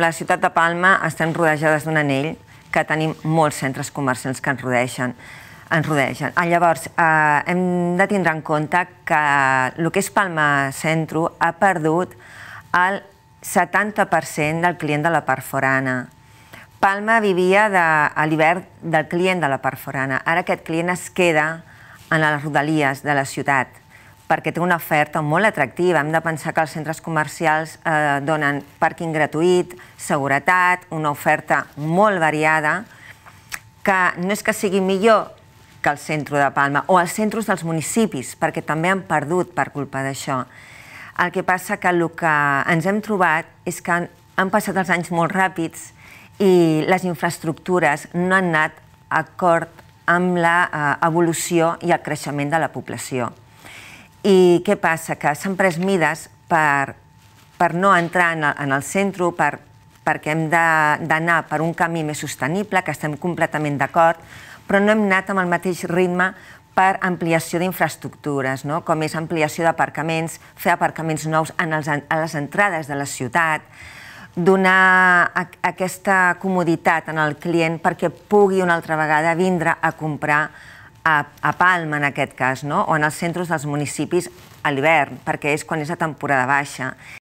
La ciutat de Palma estem rodejades d'un anell que tenim molts centres comercials que ens rodeixen. Ens rodegen. Ah, llavors, eh, hem de tindre en compte que el que és Palma Centro ha perdut el 70% del client de la perforana. Palma vivia de, a l'hivern del client de la perforana. Ara aquest client es queda en les rodalies de la ciutat perquè té una oferta molt atractiva. Hem de pensar que els centres comercials eh, donen pàrquing gratuït, seguretat, una oferta molt variada, que no és que sigui millor que el centre de Palma, o els centres dels municipis, perquè també han perdut per culpa d'això. El que passa que el que ens hem trobat és que han, passat els anys molt ràpids i les infraestructures no han anat a acord amb l'evolució eh, i el creixement de la població. I què passa? Que s'han pres mides per, per no entrar en el, en el centre, per, perquè hem d'anar per un camí més sostenible, que estem completament d'acord, però no hem anat amb el mateix ritme per ampliació d'infraestructures, no? com és ampliació d'aparcaments, fer aparcaments nous en els, a les entrades de la ciutat, donar a, aquesta comoditat al client perquè pugui una altra vegada vindre a comprar a, a Palma, en aquest cas, no? o en els centres dels municipis a l'hivern, perquè és quan és la temporada baixa.